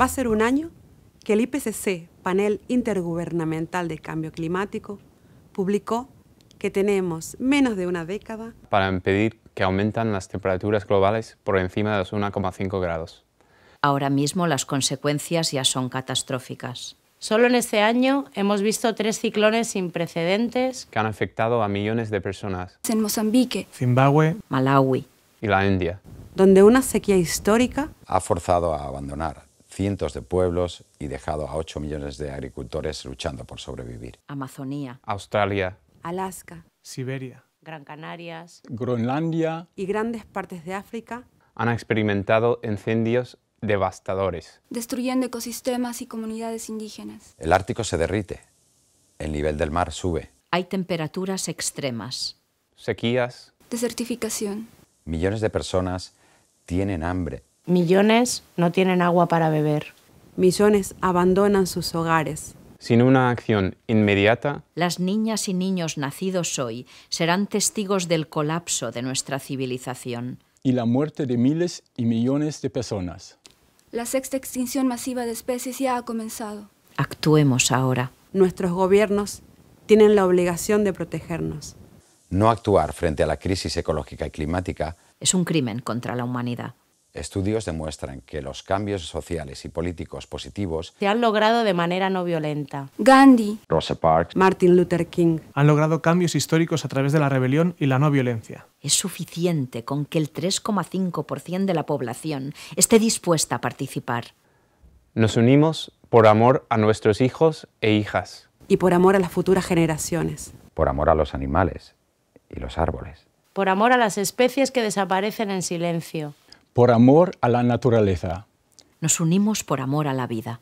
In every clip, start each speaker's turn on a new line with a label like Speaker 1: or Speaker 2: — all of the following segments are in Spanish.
Speaker 1: Va a ser un año que el IPCC, panel intergubernamental de cambio climático, publicó que tenemos menos de una década
Speaker 2: para impedir que aumentan las temperaturas globales por encima de los 1,5 grados. Ahora mismo las consecuencias ya son catastróficas.
Speaker 1: Solo en este año hemos visto tres ciclones sin precedentes
Speaker 2: que han afectado
Speaker 3: a millones de personas.
Speaker 1: En Mozambique,
Speaker 3: Zimbabue, Malawi y la India.
Speaker 1: Donde una sequía histórica
Speaker 3: ha forzado a abandonar cientos de pueblos y dejado a 8 millones de agricultores luchando por sobrevivir.
Speaker 1: Amazonía.
Speaker 3: Australia.
Speaker 1: Alaska.
Speaker 2: Siberia.
Speaker 1: Gran Canarias.
Speaker 2: Groenlandia.
Speaker 1: Y grandes partes de África.
Speaker 2: Han experimentado incendios devastadores.
Speaker 1: Destruyendo ecosistemas y comunidades indígenas.
Speaker 3: El Ártico se derrite. El nivel del mar sube.
Speaker 1: Hay temperaturas extremas.
Speaker 3: Sequías.
Speaker 1: Desertificación.
Speaker 3: Millones de personas tienen hambre
Speaker 1: Millones no tienen agua para beber. Millones abandonan sus hogares.
Speaker 2: Sin una acción inmediata,
Speaker 1: las niñas y niños nacidos hoy
Speaker 2: serán testigos del colapso de nuestra civilización. Y la muerte de miles y millones de personas.
Speaker 1: La sexta extinción masiva de especies ya ha comenzado. Actuemos ahora. Nuestros gobiernos tienen la obligación de protegernos.
Speaker 3: No actuar frente a la crisis ecológica y climática
Speaker 1: es un crimen contra la humanidad.
Speaker 3: Estudios demuestran que los cambios sociales y políticos positivos
Speaker 1: se han logrado de manera no violenta. Gandhi,
Speaker 3: Rosa Parks,
Speaker 1: Martin Luther King han logrado cambios
Speaker 2: históricos a través de la rebelión y la no violencia.
Speaker 1: Es suficiente con que el 3,5% de la población esté dispuesta a participar.
Speaker 2: Nos unimos por amor a nuestros hijos e hijas.
Speaker 1: Y por amor a las futuras generaciones.
Speaker 2: Por amor a los animales y los árboles.
Speaker 1: Por amor a las especies que desaparecen en silencio
Speaker 2: por amor a la naturaleza.
Speaker 1: Nos unimos por amor a la vida.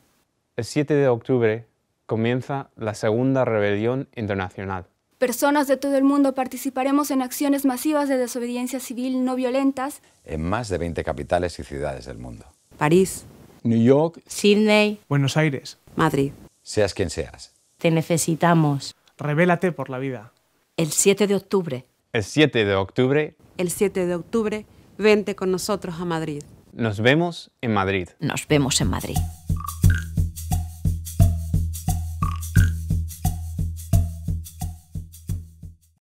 Speaker 2: El 7 de octubre comienza la segunda rebelión internacional.
Speaker 1: Personas de todo el mundo participaremos en acciones masivas de desobediencia civil no violentas
Speaker 3: en más de 20 capitales y ciudades del mundo.
Speaker 1: París, New York, Sydney, Buenos Aires, Madrid.
Speaker 3: Seas quien seas.
Speaker 1: Te necesitamos. Revélate por la vida. El 7 de octubre.
Speaker 3: El 7 de octubre.
Speaker 1: El 7 de octubre. Vente con nosotros a Madrid.
Speaker 2: Nos vemos en Madrid.
Speaker 1: Nos vemos en Madrid.